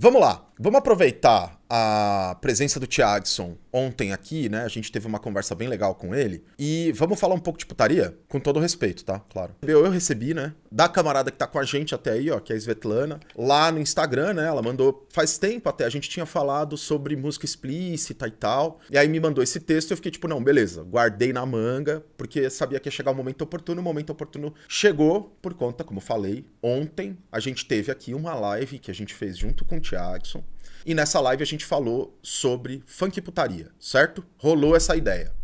Vamos lá, vamos aproveitar a presença do Tiagson ontem aqui, né? A gente teve uma conversa bem legal com ele. E vamos falar um pouco de putaria? Com todo respeito, tá? Claro. Eu, eu recebi, né? Da camarada que tá com a gente até aí, ó, que é a Svetlana, lá no Instagram, né? Ela mandou faz tempo até, a gente tinha falado sobre música explícita e tal. E aí me mandou esse texto e eu fiquei tipo, não, beleza, guardei na manga, porque sabia que ia chegar o um momento oportuno. O momento oportuno chegou por conta, como falei, ontem a gente teve aqui uma live que a gente fez junto com o Tiagson e nessa live a gente falou sobre funk e putaria, certo? Rolou essa ideia.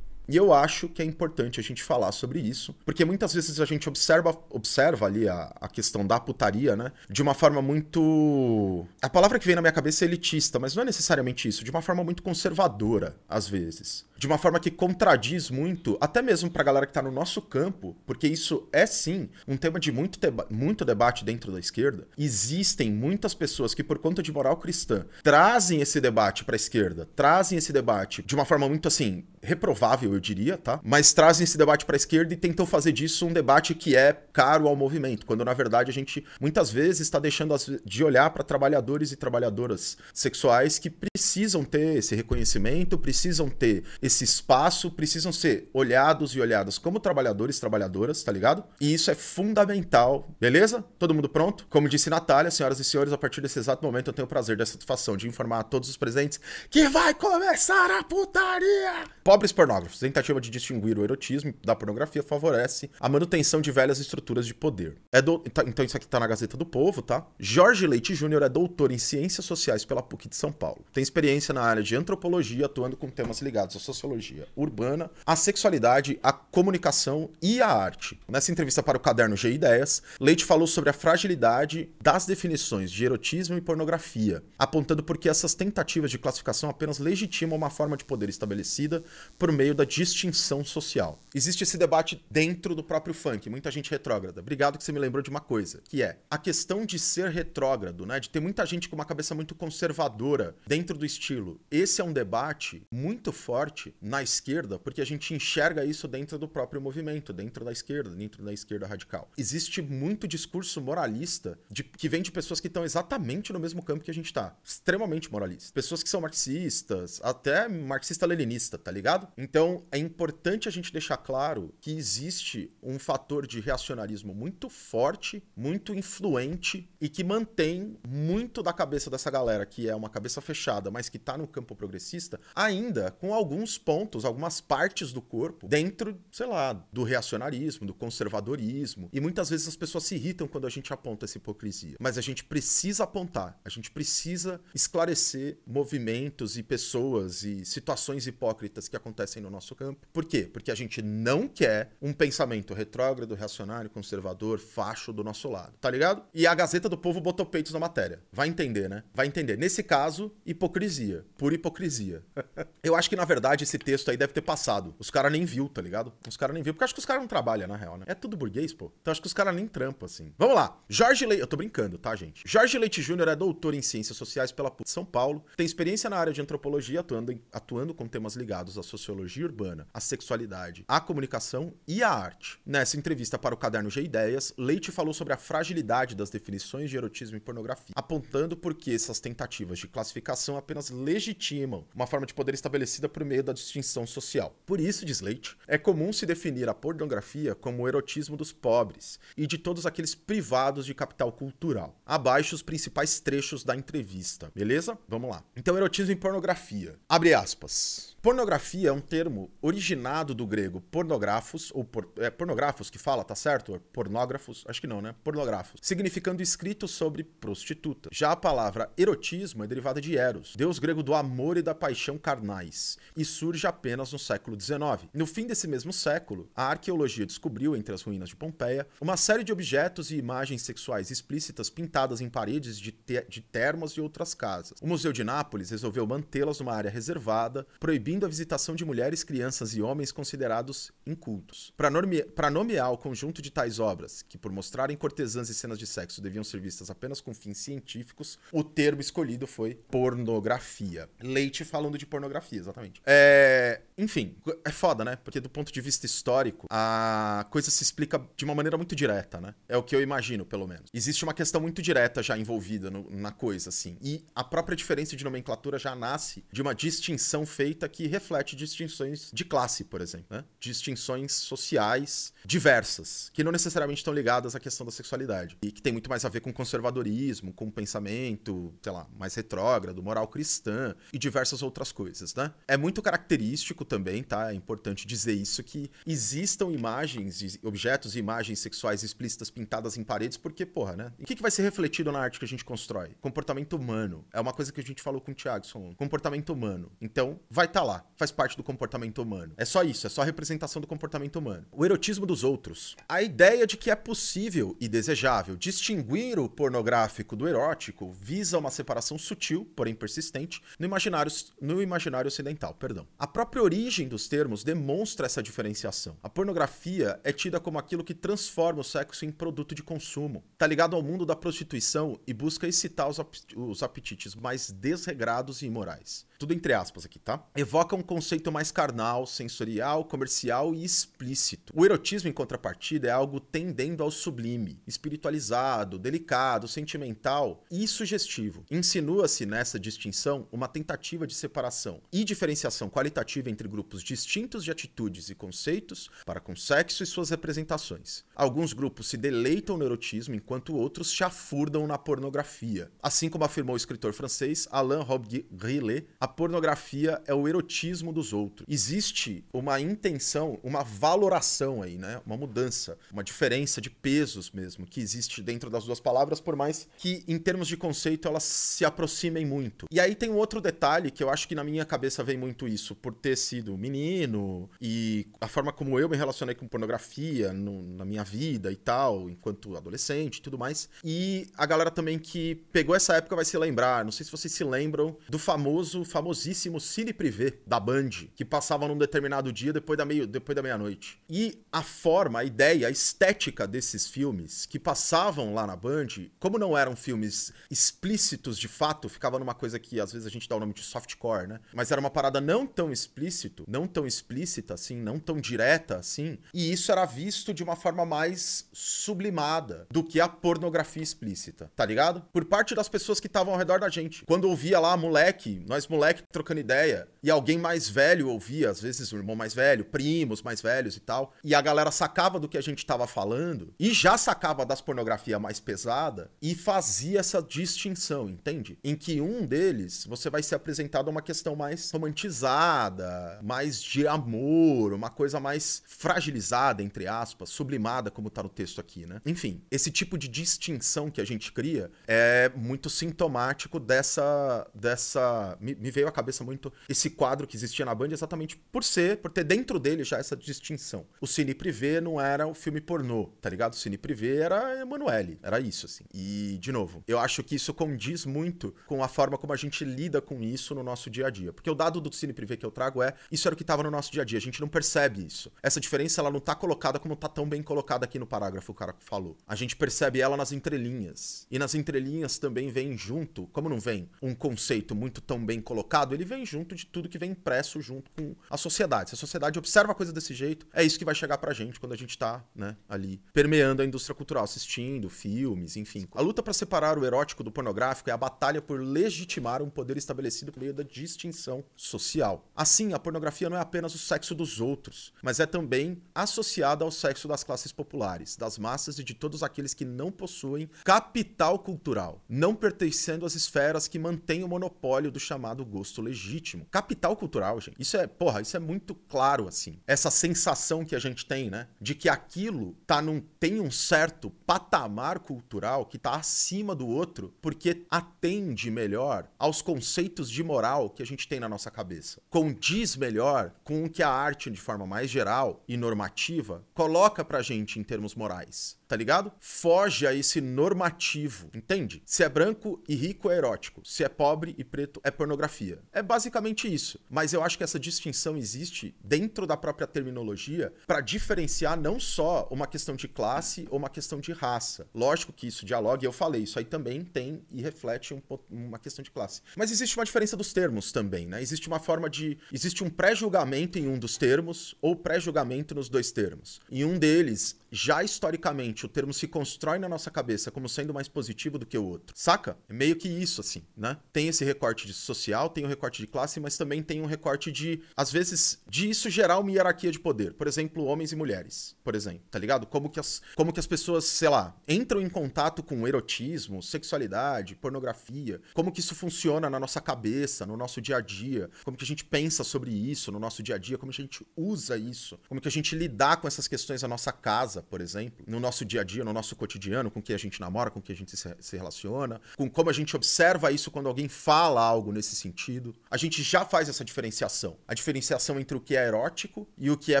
E eu acho que é importante a gente falar sobre isso, porque muitas vezes a gente observa, observa ali a, a questão da putaria, né? De uma forma muito. A palavra que vem na minha cabeça é elitista, mas não é necessariamente isso, de uma forma muito conservadora, às vezes de uma forma que contradiz muito, até mesmo para a galera que está no nosso campo, porque isso é sim um tema de muito, deba muito debate dentro da esquerda. Existem muitas pessoas que, por conta de moral cristã, trazem esse debate para a esquerda, trazem esse debate de uma forma muito assim, reprovável, eu diria, tá? Mas trazem esse debate para a esquerda e tentam fazer disso um debate que é caro ao movimento, quando na verdade a gente muitas vezes está deixando de olhar para trabalhadores e trabalhadoras sexuais que precisam ter esse reconhecimento, precisam ter esse esse espaço precisam ser olhados e olhadas como trabalhadores e trabalhadoras, tá ligado? E isso é fundamental, beleza? Todo mundo pronto? Como disse Natália, senhoras e senhores, a partir desse exato momento eu tenho o prazer da satisfação de informar a todos os presentes que vai começar a putaria! Pobres pornógrafos, tentativa de distinguir o erotismo da pornografia favorece a manutenção de velhas estruturas de poder. É do... Tá, então isso aqui tá na Gazeta do Povo, tá? Jorge Leite Júnior é doutor em Ciências Sociais pela PUC de São Paulo. Tem experiência na área de antropologia, atuando com temas ligados à sociedade sociologia urbana, a sexualidade, a comunicação e a arte. Nessa entrevista para o caderno G Ideias, Leite falou sobre a fragilidade das definições de erotismo e pornografia, apontando porque essas tentativas de classificação apenas legitimam uma forma de poder estabelecida por meio da distinção social. Existe esse debate dentro do próprio funk, muita gente retrógrada. Obrigado que você me lembrou de uma coisa, que é a questão de ser retrógrado, né? De ter muita gente com uma cabeça muito conservadora dentro do estilo. Esse é um debate muito forte na esquerda, porque a gente enxerga isso dentro do próprio movimento, dentro da esquerda, dentro da esquerda radical. Existe muito discurso moralista de, que vem de pessoas que estão exatamente no mesmo campo que a gente está, extremamente moralista. Pessoas que são marxistas, até marxista-leninista, tá ligado? Então é importante a gente deixar claro que existe um fator de reacionarismo muito forte, muito influente e que mantém muito da cabeça dessa galera que é uma cabeça fechada, mas que está no campo progressista, ainda com alguns alguns pontos, algumas partes do corpo dentro, sei lá, do reacionarismo, do conservadorismo. E muitas vezes as pessoas se irritam quando a gente aponta essa hipocrisia. Mas a gente precisa apontar, a gente precisa esclarecer movimentos e pessoas e situações hipócritas que acontecem no nosso campo. Por quê? Porque a gente não quer um pensamento retrógrado, reacionário, conservador, facho do nosso lado, tá ligado? E a Gazeta do Povo botou peitos na matéria. Vai entender, né? Vai entender. Nesse caso, hipocrisia, pura hipocrisia. Eu acho que na verdade tarde esse texto aí deve ter passado. Os caras nem viu, tá ligado? Os caras nem viu, porque acho que os caras não trabalham, na real, né? É tudo burguês, pô. Então acho que os caras nem trampam, assim. Vamos lá. Jorge Leite... Eu tô brincando, tá, gente? Jorge Leite Júnior é doutor em Ciências Sociais pela PUC São Paulo. Tem experiência na área de antropologia, atuando, em... atuando com temas ligados à sociologia urbana, à sexualidade, à comunicação e à arte. Nessa entrevista para o caderno G Ideias, Leite falou sobre a fragilidade das definições de erotismo e pornografia, apontando por que essas tentativas de classificação apenas legitimam uma forma de poder estabelecida por meio da da distinção social. Por isso, diz Leite, é comum se definir a pornografia como o erotismo dos pobres e de todos aqueles privados de capital cultural. Abaixo os principais trechos da entrevista, beleza? Vamos lá. Então, erotismo em pornografia. Abre aspas. Pornografia é um termo originado do grego pornografos, ou por, é, pornografos que fala, tá certo? Pornógrafos? Acho que não, né? Pornografos. Significando escrito sobre prostituta. Já a palavra erotismo é derivada de eros, deus grego do amor e da paixão carnais, e surge apenas no século XIX. No fim desse mesmo século, a arqueologia descobriu, entre as ruínas de Pompeia, uma série de objetos e imagens sexuais explícitas pintadas em paredes de, te de termas e outras casas. O Museu de Nápoles resolveu mantê-las numa área reservada, proibindo proibindo a visitação de mulheres, crianças e homens considerados incultos. Para nomear o conjunto de tais obras, que por mostrarem cortesãs e cenas de sexo deviam ser vistas apenas com fins científicos, o termo escolhido foi pornografia. Leite falando de pornografia, exatamente. É... Enfim, é foda, né? Porque do ponto de vista histórico, a coisa se explica de uma maneira muito direta, né? É o que eu imagino, pelo menos. Existe uma questão muito direta já envolvida no, na coisa, assim. E a própria diferença de nomenclatura já nasce de uma distinção feita que reflete distinções de classe, por exemplo, né? Distinções sociais diversas, que não necessariamente estão ligadas à questão da sexualidade. E que tem muito mais a ver com conservadorismo, com pensamento, sei lá, mais retrógrado, moral cristã e diversas outras coisas, né? É muito característico também, tá? É importante dizer isso, que existam imagens, objetos e imagens sexuais explícitas pintadas em paredes, porque, porra, né? E o que, que vai ser refletido na arte que a gente constrói? Comportamento humano. É uma coisa que a gente falou com o Thiago Comportamento humano. Então, vai estar tá lá. Faz parte do comportamento humano. É só isso, é só a representação do comportamento humano. O erotismo dos outros. A ideia de que é possível e desejável distinguir o pornográfico do erótico visa uma separação sutil, porém persistente, no imaginário, no imaginário ocidental, perdão. A própria origem dos termos demonstra essa diferenciação. A pornografia é tida como aquilo que transforma o sexo em produto de consumo. Tá ligado ao mundo da prostituição e busca excitar os, ap os apetites mais desregrados e imorais tudo entre aspas aqui, tá? Evoca um conceito mais carnal, sensorial, comercial e explícito. O erotismo, em contrapartida, é algo tendendo ao sublime, espiritualizado, delicado, sentimental e sugestivo. Insinua-se nessa distinção uma tentativa de separação e diferenciação qualitativa entre grupos distintos de atitudes e conceitos para com sexo e suas representações. Alguns grupos se deleitam no erotismo enquanto outros chafurdam na pornografia. Assim como afirmou o escritor francês Alain robbe grillet a pornografia é o erotismo dos outros. Existe uma intenção, uma valoração aí, né? Uma mudança, uma diferença de pesos mesmo que existe dentro das duas palavras, por mais que em termos de conceito elas se aproximem muito. E aí tem um outro detalhe que eu acho que na minha cabeça vem muito isso, por ter sido menino e a forma como eu me relacionei com pornografia no, na minha vida e tal, enquanto adolescente e tudo mais. E a galera também que pegou essa época vai se lembrar, não sei se vocês se lembram do famoso, famoso famosíssimo Cine Privé da Band, que passava num determinado dia depois da, meio, depois da meia-noite. E a forma, a ideia, a estética desses filmes que passavam lá na Band, como não eram filmes explícitos de fato, ficava numa coisa que às vezes a gente dá o nome de softcore, né? Mas era uma parada não tão explícito, não tão explícita assim, não tão direta assim. E isso era visto de uma forma mais sublimada do que a pornografia explícita, tá ligado? Por parte das pessoas que estavam ao redor da gente. Quando eu via lá, moleque, nós moleque moleque trocando ideia e alguém mais velho ouvia, às vezes o irmão mais velho, primos mais velhos e tal, e a galera sacava do que a gente tava falando e já sacava das pornografia mais pesada e fazia essa distinção, entende? Em que um deles você vai ser apresentado a uma questão mais romantizada, mais de amor, uma coisa mais fragilizada, entre aspas, sublimada, como tá no texto aqui, né? Enfim, esse tipo de distinção que a gente cria é muito sintomático dessa. dessa. Me, me veio à cabeça muito esse quadro que existia na Band exatamente por ser, por ter dentro dele já essa distinção. O Cine Privé não era o filme pornô, tá ligado? O Cine Privé era Emanuele, era isso, assim. E, de novo, eu acho que isso condiz muito com a forma como a gente lida com isso no nosso dia a dia. Porque o dado do Cine Privé que eu trago é, isso era o que estava no nosso dia a dia, a gente não percebe isso. Essa diferença, ela não tá colocada como tá tão bem colocada aqui no parágrafo, o cara falou. A gente percebe ela nas entrelinhas. E nas entrelinhas também vem junto, como não vem um conceito muito tão bem colocado colocado, ele vem junto de tudo que vem impresso junto com a sociedade. Se a sociedade observa a coisa desse jeito, é isso que vai chegar pra gente quando a gente tá, né, ali permeando a indústria cultural, assistindo filmes, enfim. A luta para separar o erótico do pornográfico é a batalha por legitimar um poder estabelecido por meio da distinção social. Assim, a pornografia não é apenas o sexo dos outros, mas é também associada ao sexo das classes populares, das massas e de todos aqueles que não possuem capital cultural, não pertencendo às esferas que mantêm o monopólio do chamado gosto legítimo. Capital cultural, gente. Isso é, porra, isso é muito claro, assim. Essa sensação que a gente tem, né? De que aquilo tá num, tem um certo patamar cultural que tá acima do outro, porque atende melhor aos conceitos de moral que a gente tem na nossa cabeça. Condiz melhor com o que a arte, de forma mais geral e normativa, coloca pra gente em termos morais tá ligado? Foge a esse normativo, entende? Se é branco e rico é erótico, se é pobre e preto é pornografia. É basicamente isso. Mas eu acho que essa distinção existe dentro da própria terminologia para diferenciar não só uma questão de classe ou uma questão de raça. Lógico que isso dialoga, e eu falei, isso aí também tem e reflete um, uma questão de classe. Mas existe uma diferença dos termos também, né? Existe uma forma de. Existe um pré-julgamento em um dos termos ou pré-julgamento nos dois termos. Em um deles, já historicamente o termo se constrói na nossa cabeça como sendo mais positivo do que o outro. Saca? É meio que isso, assim, né? Tem esse recorte de social, tem o um recorte de classe, mas também tem um recorte de, às vezes, de isso gerar uma hierarquia de poder. Por exemplo, homens e mulheres, por exemplo, tá ligado? Como que as, como que as pessoas, sei lá, entram em contato com erotismo, sexualidade, pornografia, como que isso funciona na nossa cabeça, no nosso dia a dia, como que a gente pensa sobre isso no nosso dia a dia, como que a gente usa isso, como que a gente lidar com essas questões na nossa casa, casa, por exemplo, no nosso dia a dia, no nosso cotidiano, com quem a gente namora, com quem a gente se relaciona, com como a gente observa isso quando alguém fala algo nesse sentido, a gente já faz essa diferenciação. A diferenciação entre o que é erótico e o que é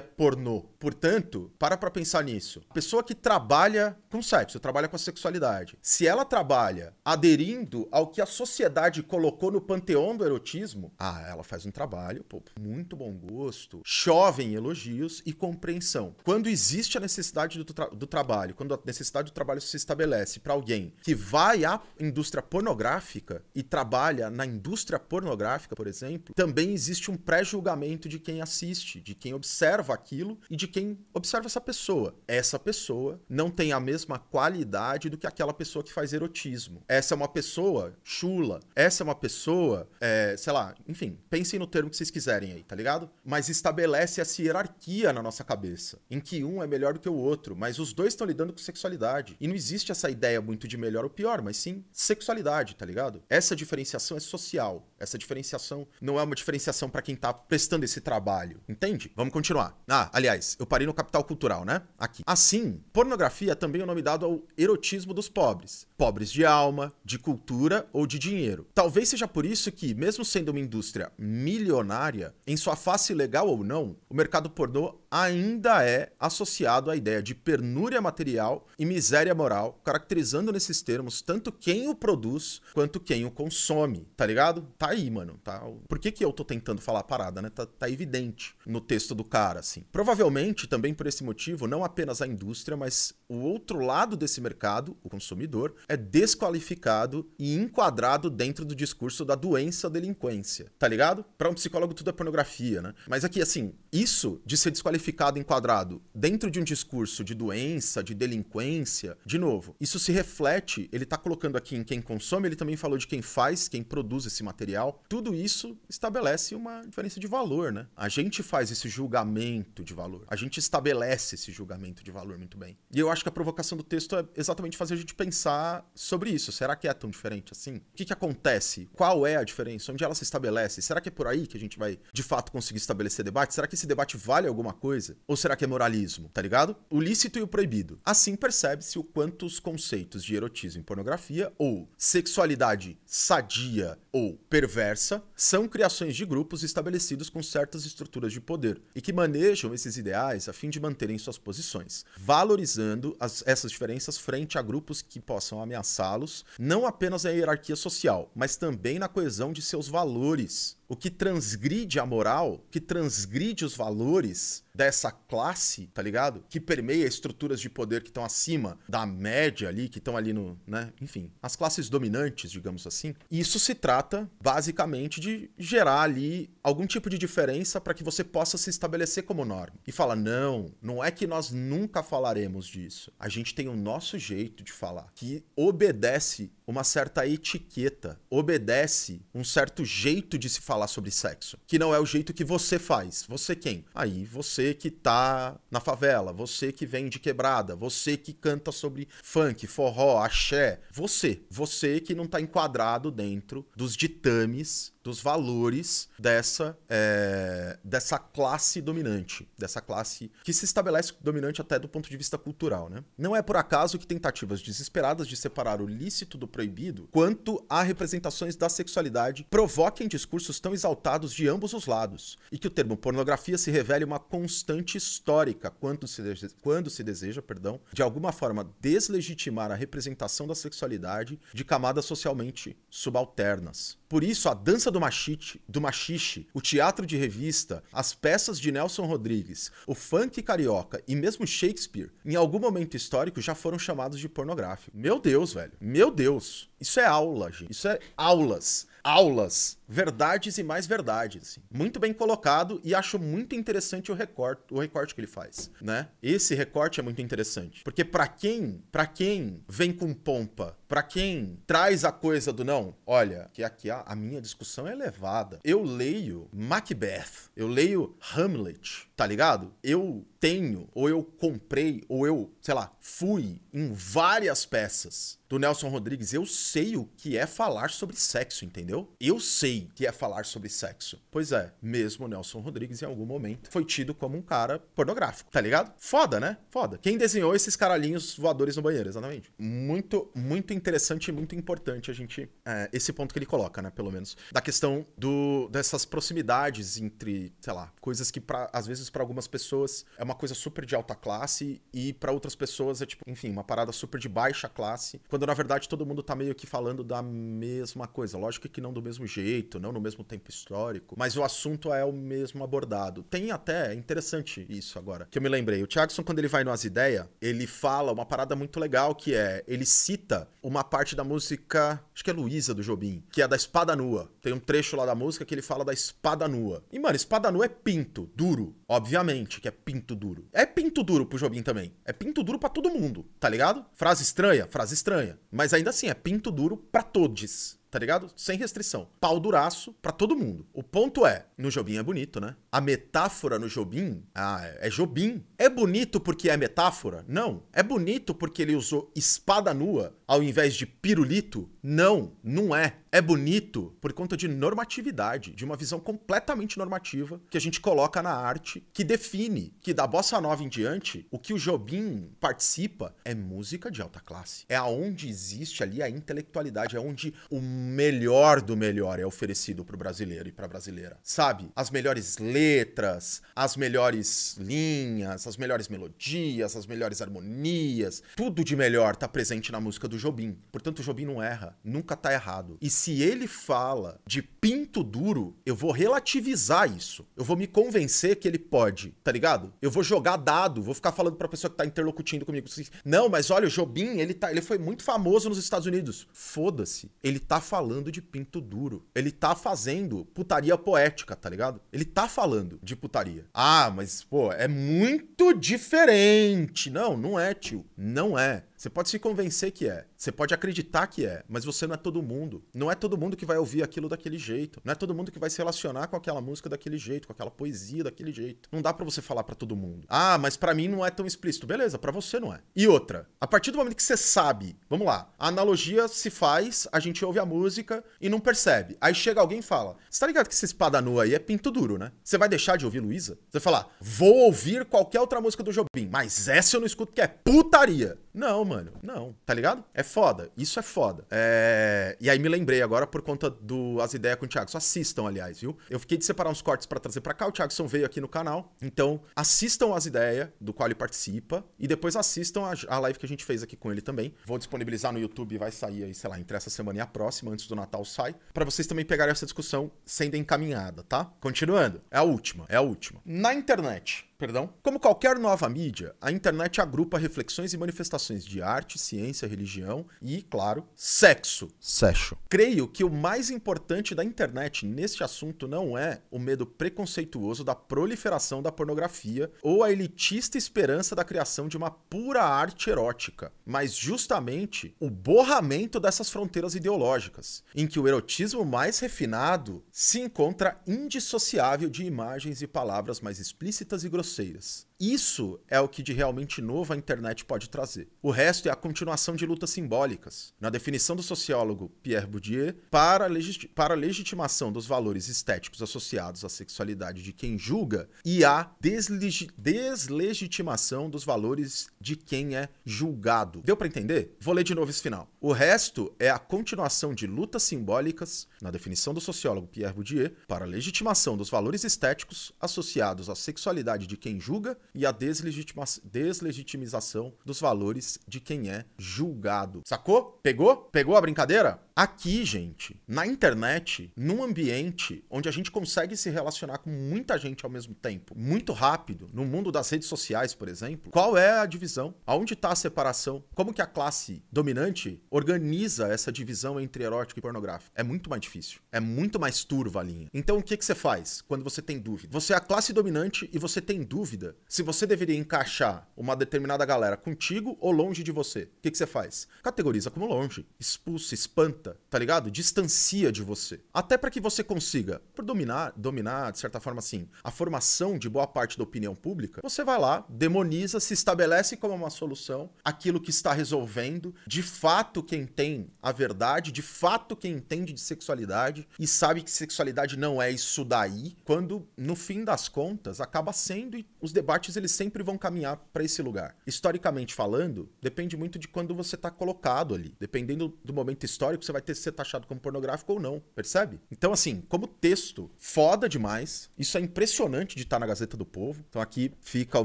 pornô. Portanto, para pra pensar nisso. A pessoa que trabalha com sexo, trabalha com a sexualidade, se ela trabalha aderindo ao que a sociedade colocou no panteão do erotismo, ah, ela faz um trabalho, pô, muito bom gosto, chovem em elogios e compreensão. Quando existe a necessidade necessidade do, tra do trabalho, quando a necessidade do trabalho se estabelece para alguém que vai à indústria pornográfica e trabalha na indústria pornográfica, por exemplo, também existe um pré-julgamento de quem assiste, de quem observa aquilo e de quem observa essa pessoa. Essa pessoa não tem a mesma qualidade do que aquela pessoa que faz erotismo. Essa é uma pessoa chula, essa é uma pessoa, é, sei lá, enfim, pensem no termo que vocês quiserem aí, tá ligado? Mas estabelece essa hierarquia na nossa cabeça, em que um é melhor do que o outro outro, mas os dois estão lidando com sexualidade. E não existe essa ideia muito de melhor ou pior, mas sim sexualidade, tá ligado? Essa diferenciação é social. Essa diferenciação não é uma diferenciação para quem tá prestando esse trabalho, entende? Vamos continuar. Ah, aliás, eu parei no capital cultural, né? Aqui. Assim, pornografia também é o nome dado ao erotismo dos pobres. Pobres de alma, de cultura ou de dinheiro. Talvez seja por isso que, mesmo sendo uma indústria milionária, em sua face legal ou não, o mercado pornô ainda é associado à ideia de de pernúria material e miséria moral, caracterizando nesses termos tanto quem o produz quanto quem o consome, tá ligado? Tá aí, mano, tá? Por que que eu tô tentando falar a parada, né? Tá, tá evidente no texto do cara, assim. Provavelmente, também por esse motivo, não apenas a indústria, mas o outro lado desse mercado, o consumidor, é desqualificado e enquadrado dentro do discurso da doença delinquência, tá ligado? Para um psicólogo tudo é pornografia, né? Mas aqui, assim, isso de ser desqualificado, enquadrado dentro de um discurso vício, de doença, de delinquência. De novo, isso se reflete, ele está colocando aqui em quem consome, ele também falou de quem faz, quem produz esse material. Tudo isso estabelece uma diferença de valor, né? A gente faz esse julgamento de valor. A gente estabelece esse julgamento de valor muito bem. E eu acho que a provocação do texto é exatamente fazer a gente pensar sobre isso. Será que é tão diferente assim? O que, que acontece? Qual é a diferença? Onde ela se estabelece? Será que é por aí que a gente vai, de fato, conseguir estabelecer debate? Será que esse debate vale alguma coisa? Ou será que é moralismo? Tá ligado? O lícito e o proibido. Assim percebe-se o quanto os conceitos de erotismo e pornografia, ou sexualidade sadia ou perversa, são criações de grupos estabelecidos com certas estruturas de poder e que manejam esses ideais a fim de manterem suas posições, valorizando as, essas diferenças frente a grupos que possam ameaçá-los, não apenas na hierarquia social, mas também na coesão de seus valores o que transgride a moral, que transgride os valores dessa classe, tá ligado? Que permeia estruturas de poder que estão acima da média ali, que estão ali no, né? Enfim, as classes dominantes, digamos assim. Isso se trata basicamente de gerar ali algum tipo de diferença para que você possa se estabelecer como norma. E fala: "Não, não é que nós nunca falaremos disso. A gente tem o nosso jeito de falar, que obedece uma certa etiqueta, obedece um certo jeito de se falar sobre sexo, que não é o jeito que você faz. Você quem? Aí você que tá na favela, você que vem de quebrada, você que canta sobre funk, forró, axé, você, você que não tá enquadrado dentro dos ditames dos valores dessa, é, dessa classe dominante, dessa classe que se estabelece dominante até do ponto de vista cultural. Né? Não é por acaso que tentativas desesperadas de separar o lícito do proibido quanto a representações da sexualidade provoquem discursos tão exaltados de ambos os lados, e que o termo pornografia se revele uma constante histórica quando se, deseja, quando se deseja, perdão, de alguma forma deslegitimar a representação da sexualidade de camadas socialmente subalternas. Por isso, a dança do machite, do machixe, o teatro de revista, as peças de Nelson Rodrigues, o funk carioca e mesmo Shakespeare, em algum momento histórico já foram chamados de pornográfico. Meu Deus, velho. Meu Deus. Isso é aula, gente. Isso é aulas aulas, verdades e mais verdades. Assim. Muito bem colocado e acho muito interessante o recorte, o recorte que ele faz, né? Esse recorte é muito interessante, porque para quem, para quem vem com pompa, para quem traz a coisa do não, olha, que aqui a, a minha discussão é elevada. Eu leio Macbeth, eu leio Hamlet, tá ligado? Eu tenho, ou eu comprei, ou eu, sei lá, fui em várias peças do Nelson Rodrigues. Eu sei o que é falar sobre sexo, entendeu? Eu sei o que é falar sobre sexo. Pois é, mesmo Nelson Rodrigues, em algum momento, foi tido como um cara pornográfico, tá ligado? Foda, né? Foda. Quem desenhou esses caralhinhos voadores no banheiro, exatamente. Muito, muito interessante e muito importante a gente. É, esse ponto que ele coloca, né? Pelo menos. Da questão do, dessas proximidades entre, sei lá, coisas que pra, às vezes para algumas pessoas é uma coisa super de alta classe e para outras pessoas é tipo, enfim, uma parada super de baixa classe, quando na verdade todo mundo tá meio que falando da mesma coisa. Lógico que não do mesmo jeito, não no mesmo tempo histórico, mas o assunto é o mesmo abordado. Tem até, é interessante isso agora, que eu me lembrei. O Thiagson, quando ele vai no As Ideia, ele fala uma parada muito legal que é, ele cita uma parte da música, acho que é Luísa do Jobim, que é da espada nua. Tem um trecho lá da música que ele fala da espada nua. E, mano, espada nua é pinto, duro. Obviamente que é pinto duro. É pinto duro pro Jobim também. É pinto duro para todo mundo, tá ligado? Frase estranha, frase estranha. Mas ainda assim, é pinto duro para todos tá ligado? Sem restrição. Pau duraço pra todo mundo. O ponto é, no Jobim é bonito, né? A metáfora no Jobim, ah, é, é Jobim é bonito porque é metáfora? Não. É bonito porque ele usou espada nua ao invés de pirulito? Não, não é. É bonito por conta de normatividade, de uma visão completamente normativa que a gente coloca na arte, que define que da bossa nova em diante, o que o Jobim participa é música de alta classe. É aonde existe ali a intelectualidade, é onde o melhor do melhor é oferecido para o brasileiro e para a brasileira. Sabe? As melhores letras, as melhores linhas, as melhores melodias, as melhores harmonias, tudo de melhor tá presente na música do Jobim. Portanto, o Jobim não erra, nunca tá errado. E se ele fala de pinto duro, eu vou relativizar isso. Eu vou me convencer que ele pode, tá ligado? Eu vou jogar dado, vou ficar falando pra pessoa que tá interlocutindo comigo. Assim, não, mas olha, o Jobim, ele, tá, ele foi muito famoso nos Estados Unidos. Foda-se. Ele tá falando de pinto duro. Ele tá fazendo putaria poética, tá ligado? Ele tá falando de putaria. Ah, mas, pô, é muito muito diferente. Não, não é, tio. Não é. Você pode se convencer que é, você pode acreditar que é, mas você não é todo mundo. Não é todo mundo que vai ouvir aquilo daquele jeito. Não é todo mundo que vai se relacionar com aquela música daquele jeito, com aquela poesia daquele jeito. Não dá para você falar para todo mundo. Ah, mas para mim não é tão explícito. Beleza, para você não é. E outra, a partir do momento que você sabe, vamos lá, a analogia se faz, a gente ouve a música e não percebe. Aí chega alguém e fala: "Você tá ligado que esse espada nua aí é pinto duro, né? Você vai deixar de ouvir Luísa? Você vai falar: "Vou ouvir qualquer outra música do Jobim, mas essa eu não escuto que é putaria". Não, mano. Não, tá ligado? É foda. Isso é foda. É... E aí me lembrei agora por conta do As Ideias com o Thiago. Só assistam, aliás, viu? Eu fiquei de separar uns cortes para trazer para cá. O Thiagson veio aqui no canal. Então, assistam As Ideias, do qual ele participa. E depois assistam a, a live que a gente fez aqui com ele também. Vou disponibilizar no YouTube, vai sair aí, sei lá, entre essa semana e a próxima, antes do Natal sai. para vocês também pegarem essa discussão sendo encaminhada, tá? Continuando. É a última, é a última. Na internet, Perdão? Como qualquer nova mídia, a internet agrupa reflexões e manifestações de arte, ciência, religião e, claro, sexo. Sexo. Creio que o mais importante da internet neste assunto não é o medo preconceituoso da proliferação da pornografia ou a elitista esperança da criação de uma pura arte erótica, mas justamente o borramento dessas fronteiras ideológicas, em que o erotismo mais refinado se encontra indissociável de imagens e palavras mais explícitas e grosseiras grosseiras. Isso é o que de realmente novo a internet pode trazer. O resto é a continuação de lutas simbólicas. Na definição do sociólogo Pierre Bourdieu, para, para a legitimação dos valores estéticos associados à sexualidade de quem julga e a desleg deslegitimação dos valores de quem é julgado. Deu para entender? Vou ler de novo esse final. O resto é a continuação de lutas simbólicas, na definição do sociólogo Pierre Bourdieu, para a legitimação dos valores estéticos associados à sexualidade de quem julga e a deslegitima deslegitimização dos valores de quem é julgado. Sacou? Pegou? Pegou a brincadeira? aqui, gente, na internet, num ambiente onde a gente consegue se relacionar com muita gente ao mesmo tempo, muito rápido, no mundo das redes sociais, por exemplo, qual é a divisão? Aonde está a separação? Como que a classe dominante organiza essa divisão entre erótico e pornográfico? É muito mais difícil. É muito mais turva a linha. Então, o que, que você faz quando você tem dúvida? Você é a classe dominante e você tem dúvida se você deveria encaixar uma determinada galera contigo ou longe de você. O que, que você faz? Categoriza como longe. Expulsa, espanta tá ligado? Distancia de você. Até para que você consiga, por dominar, dominar, de certa forma assim, a formação de boa parte da opinião pública, você vai lá, demoniza, se estabelece como uma solução aquilo que está resolvendo, de fato quem tem a verdade, de fato quem entende de sexualidade e sabe que sexualidade não é isso daí, quando no fim das contas acaba sendo e os debates eles sempre vão caminhar para esse lugar. Historicamente falando, depende muito de quando você tá colocado ali, dependendo do momento histórico, você você vai ter ser taxado tá como pornográfico ou não, percebe? Então, assim, como texto, foda demais. Isso é impressionante de estar tá na Gazeta do Povo. Então, aqui fica o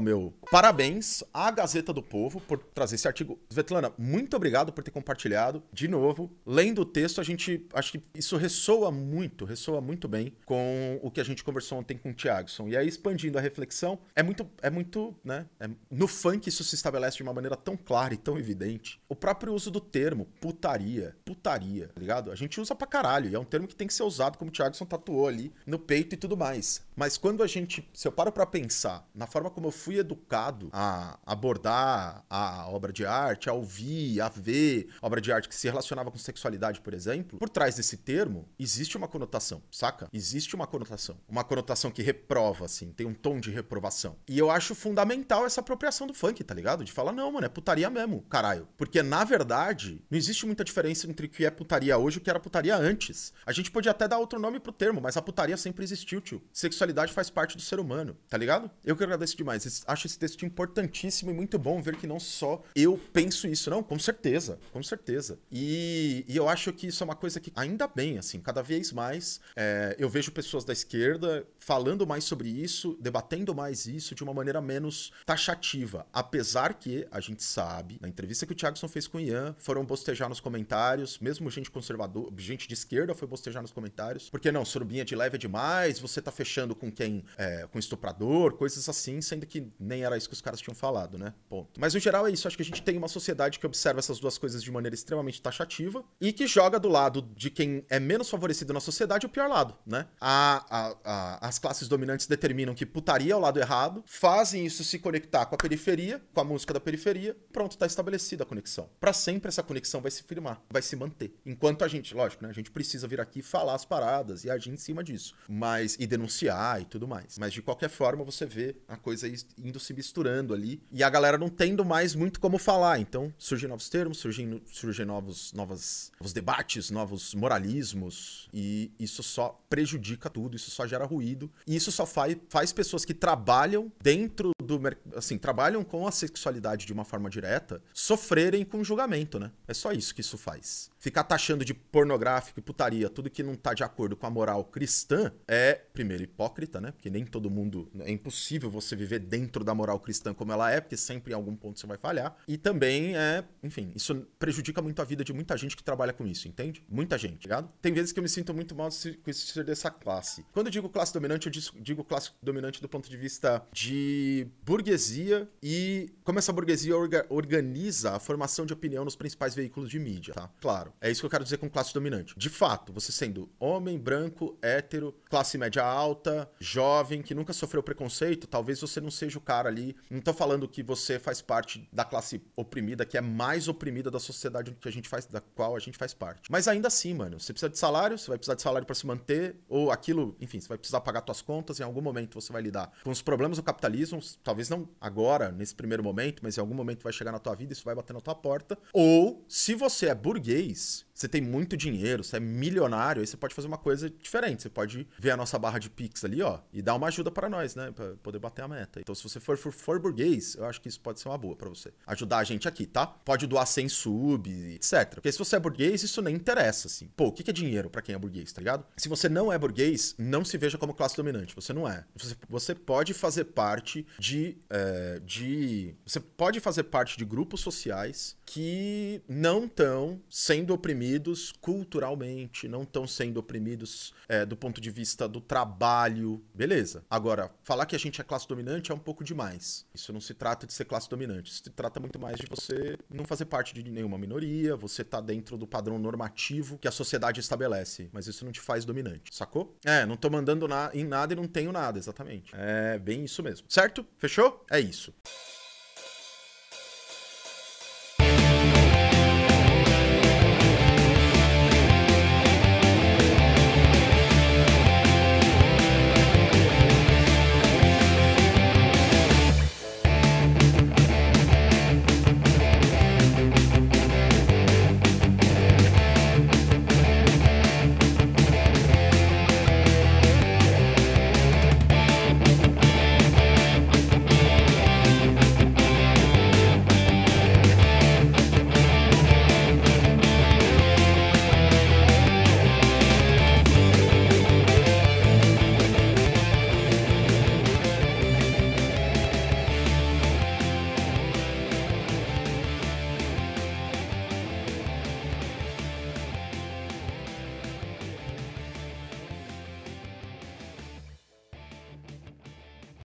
meu parabéns à Gazeta do Povo por trazer esse artigo. Svetlana, muito obrigado por ter compartilhado. De novo, lendo o texto, a gente. Acho que isso ressoa muito, ressoa muito bem com o que a gente conversou ontem com o Tiagson. E aí, expandindo a reflexão, é muito. É muito né? É, no funk, isso se estabelece de uma maneira tão clara e tão evidente. O próprio uso do termo putaria, putaria putaria, tá ligado? A gente usa pra caralho, e é um termo que tem que ser usado, como o Thiagson tatuou ali no peito e tudo mais. Mas quando a gente, se eu paro pra pensar na forma como eu fui educado a abordar a obra de arte, a ouvir, a ver obra de arte que se relacionava com sexualidade, por exemplo, por trás desse termo existe uma conotação, saca? Existe uma conotação. Uma conotação que reprova, assim, tem um tom de reprovação. E eu acho fundamental essa apropriação do funk, tá ligado? De falar, não, mano, é putaria mesmo, caralho. Porque, na verdade, não existe muita diferença entre o que é putaria putaria hoje o que era putaria antes. A gente podia até dar outro nome pro termo, mas a putaria sempre existiu, tio. Sexualidade faz parte do ser humano, tá ligado? Eu que agradeço demais. Acho esse texto importantíssimo e muito bom ver que não só eu penso isso, não, com certeza, com certeza. E, e eu acho que isso é uma coisa que, ainda bem, assim, cada vez mais é, eu vejo pessoas da esquerda falando mais sobre isso, debatendo mais isso de uma maneira menos taxativa. Apesar que a gente sabe, na entrevista que o Thiagson fez com o Ian, foram bostejar nos comentários, mesmo gente conservadora, gente de esquerda foi bostejar nos comentários, porque não, surubinha de leve é demais, você tá fechando com quem? É, com estuprador, coisas assim, sendo que nem era isso que os caras tinham falado, né? Ponto. Mas no geral é isso, acho que a gente tem uma sociedade que observa essas duas coisas de maneira extremamente taxativa e que joga do lado de quem é menos favorecido na sociedade o pior lado, né? A, a, a, a as classes dominantes determinam que putaria é o lado errado, fazem isso se conectar com a periferia, com a música da periferia, pronto, está estabelecida a conexão. Para sempre essa conexão vai se firmar, vai se manter. Enquanto a gente, lógico, né, a gente precisa vir aqui falar as paradas e agir em cima disso, mas e denunciar e tudo mais. Mas de qualquer forma você vê a coisa indo se misturando ali e a galera não tendo mais muito como falar. Então surgem novos termos, surgem, surgem novos, novas, novos debates, novos moralismos e isso só prejudica tudo, isso só gera ruído e isso só faz, faz pessoas que trabalham dentro do, assim, trabalham com a sexualidade de uma forma direta, sofrerem com julgamento, né? É só isso que isso faz. Ficar taxando de pornográfico e putaria tudo que não tá de acordo com a moral cristã é, primeiro, hipócrita, né? Porque nem todo mundo. É impossível você viver dentro da moral cristã como ela é, porque sempre em algum ponto você vai falhar. E também é. Enfim, isso prejudica muito a vida de muita gente que trabalha com isso, entende? Muita gente, tá ligado? Tem vezes que eu me sinto muito mal com isso ser dessa classe. Quando eu digo classe dominante, eu digo classe dominante do ponto de vista de burguesia e como essa burguesia orga organiza a formação de opinião nos principais veículos de mídia, tá? Claro, é isso que eu quero dizer com classe dominante. De fato, você sendo homem, branco, hétero, classe média alta, jovem, que nunca sofreu preconceito, talvez você não seja o cara ali. Não tô falando que você faz parte da classe oprimida, que é mais oprimida da sociedade que a gente faz, da qual a gente faz parte. Mas ainda assim, mano, você precisa de salário, você vai precisar de salário para se manter, ou aquilo, enfim, você vai precisar pagar suas contas, em algum momento você vai lidar com os problemas do capitalismo, talvez não agora, nesse primeiro momento, mas em algum momento vai chegar na tua vida, isso vai bater na tua porta. Ou, se você é burguês, você tem muito dinheiro, você é milionário, aí você pode fazer uma coisa diferente. Você pode ver a nossa barra de Pix ali, ó, e dar uma ajuda para nós, né? Pra poder bater a meta. Então, se você for, for, for burguês, eu acho que isso pode ser uma boa para você. Ajudar a gente aqui, tá? Pode doar 100 sub, etc. Porque se você é burguês, isso nem interessa, assim. Pô, o que é dinheiro para quem é burguês, tá ligado? Se você não é burguês, não se veja como classe dominante. Você não é. Você, você pode fazer parte de, é, de. Você pode fazer parte de grupos sociais que não estão sendo oprimidos oprimidos culturalmente, não estão sendo oprimidos é, do ponto de vista do trabalho. Beleza. Agora, falar que a gente é classe dominante é um pouco demais. Isso não se trata de ser classe dominante. Isso se trata muito mais de você não fazer parte de nenhuma minoria, você tá dentro do padrão normativo que a sociedade estabelece. Mas isso não te faz dominante, sacou? É, não tô mandando na, em nada e não tenho nada, exatamente. É bem isso mesmo. Certo? Fechou? É isso.